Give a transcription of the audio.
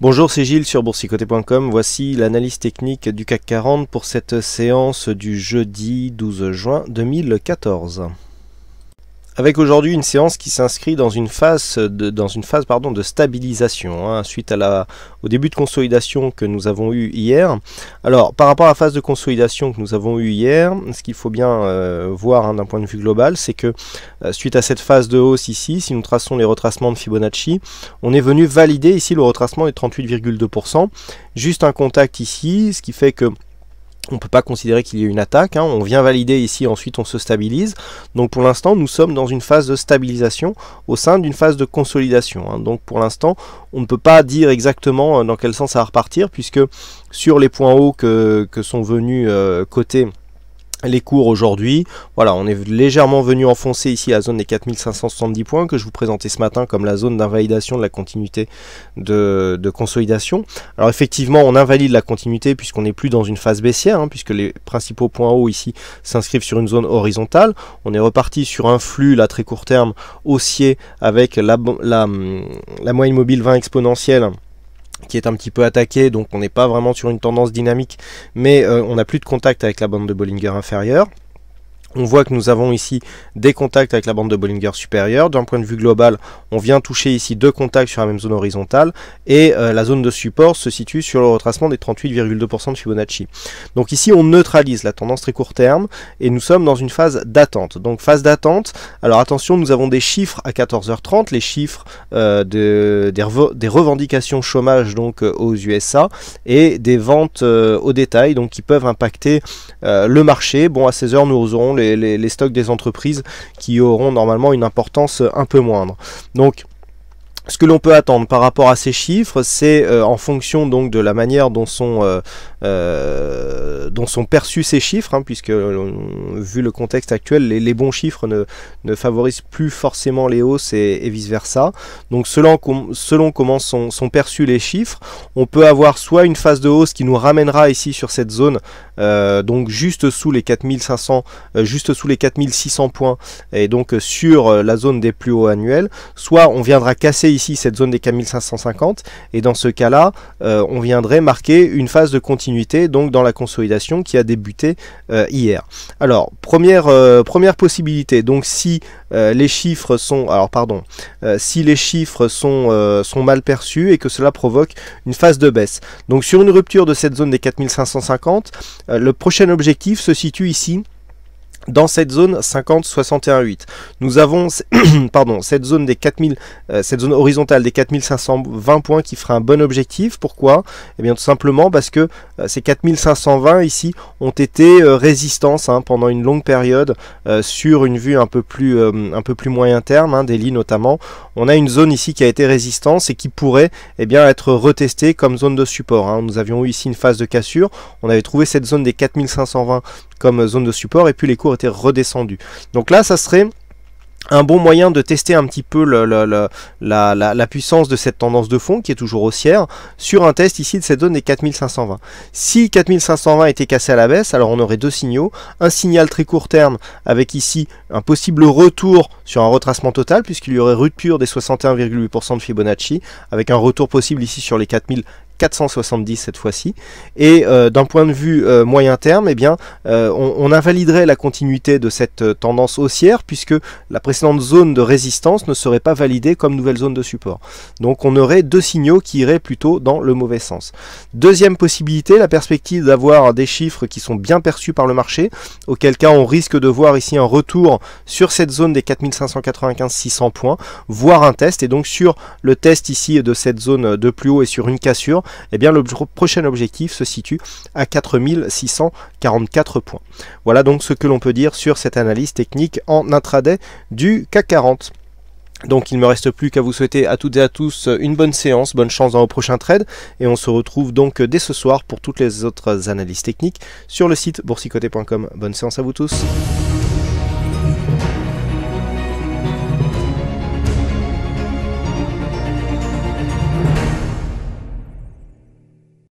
Bonjour, c'est Gilles sur boursicoté.com. Voici l'analyse technique du CAC 40 pour cette séance du jeudi 12 juin 2014 avec aujourd'hui une séance qui s'inscrit dans une phase de, dans une phase pardon, de stabilisation hein, suite à la, au début de consolidation que nous avons eu hier. Alors par rapport à la phase de consolidation que nous avons eu hier, ce qu'il faut bien euh, voir hein, d'un point de vue global, c'est que euh, suite à cette phase de hausse ici, si nous traçons les retracements de Fibonacci, on est venu valider ici le retracement des 38,2%, juste un contact ici, ce qui fait que on ne peut pas considérer qu'il y ait une attaque. Hein. On vient valider ici, ensuite on se stabilise. Donc pour l'instant, nous sommes dans une phase de stabilisation au sein d'une phase de consolidation. Hein. Donc pour l'instant, on ne peut pas dire exactement euh, dans quel sens ça va repartir, puisque sur les points hauts que, sont venus euh, côté les cours aujourd'hui. Voilà, on est légèrement venu enfoncer ici la zone des 4570 points que je vous présentais ce matin comme la zone d'invalidation de la continuité de, consolidation. Alors effectivement, on invalide la continuité puisqu'on n'est plus dans une phase baissière, hein, puisque les principaux points hauts ici s'inscrivent sur une zone horizontale. On est reparti sur un flux là très court terme haussier avec la moyenne mobile 20 exponentielle qui est un petit peu attaqué, donc on n'est pas vraiment sur une tendance dynamique, mais euh, on n'a plus de contact avec la bande de Bollinger inférieure. On voit que nous avons ici des contacts avec la bande de Bollinger supérieure. D'un point de vue global, on vient toucher ici deux contacts sur la même zone horizontale et euh, la zone de support se situe sur le retracement des 38,2% de Fibonacci. Donc ici, on neutralise la tendance très court terme et nous sommes dans une phase d'attente. Donc phase d'attente, alors attention, nous avons des chiffres à 14h30, les chiffres euh, des, revendications chômage donc euh, aux USA et des ventes au détail donc qui peuvent impacter le marché. Bon, à 16h, nous aurons les les, stocks des entreprises qui auront normalement une importance un peu moindre. Donc, ce que l'on peut attendre par rapport à ces chiffres, c'est euh, en fonction donc de la manière dont sont euh, euh, dont sont perçus ces chiffres, hein, puisque euh, vu le contexte actuel, les, bons chiffres ne, favorisent plus forcément les hausses et, vice-versa. Donc selon, selon comment sont, perçus les chiffres, on peut avoir soit une phase de hausse qui nous ramènera ici sur cette zone, euh, donc juste sous les 4500, juste sous les 4600 points, et donc sur la zone des plus hauts annuels, soit on viendra casser ici cette zone des 4550, et dans ce cas-là, on viendrait marquer une phase de continuité donc dans la consolidation qui a débuté euh, hier. Alors, première, euh, première possibilité, donc si euh, les chiffres sont. Alors pardon, si les chiffres sont, sont mal perçus et que cela provoque une phase de baisse. Donc sur une rupture de cette zone des 4550, le prochain objectif se situe ici dans cette zone 50 61 8. Nous avons pardon, cette zone des 4000 euh, cette zone horizontale des 4520 points qui fera un bon objectif. Pourquoi Eh bien tout simplement parce que euh, ces 4520 ici ont été euh, résistance hein, pendant une longue période sur une vue un peu plus un peu plus moyen terme hein, des lits notamment. On a une zone ici qui a été résistance et qui pourrait eh bien être retestée comme zone de support hein. Nous avions eu ici une phase de cassure, on avait trouvé cette zone des 4520 comme zone de support, et puis les cours étaient redescendus. Donc là, ça serait un bon moyen de tester un petit peu la, puissance de cette tendance de fond qui est toujours haussière sur un test ici de cette zone des 4520. Si 4520 était cassé à la baisse, alors on aurait deux signaux. Un signal très court terme avec ici un possible retour sur un retracement total puisqu'il y aurait rupture des 61,8% de Fibonacci avec un retour possible ici sur les 4000. 470 cette fois-ci. Et euh, d'un point de vue euh, moyen terme, eh bien, euh, on, on, invaliderait la continuité de cette tendance haussière puisque la précédente zone de résistance ne serait pas validée comme nouvelle zone de support. Donc on aurait deux signaux qui iraient plutôt dans le mauvais sens. Deuxième possibilité, la perspective d'avoir des chiffres qui sont bien perçus par le marché, auquel cas on risque de voir ici un retour sur cette zone des 4595-600 points, voire un test, et donc sur le test ici de cette zone de plus haut et sur une cassure, eh bien le prochain objectif se situe à 4644 points. Voilà donc ce que l'on peut dire sur cette analyse technique en intraday du CAC 40. Donc il ne me reste plus qu'à vous souhaiter à toutes et à tous une bonne séance, bonne chance dans vos prochains trades et on se retrouve donc dès ce soir pour toutes les autres analyses techniques sur le site boursicoté.com. Bonne séance à vous tous.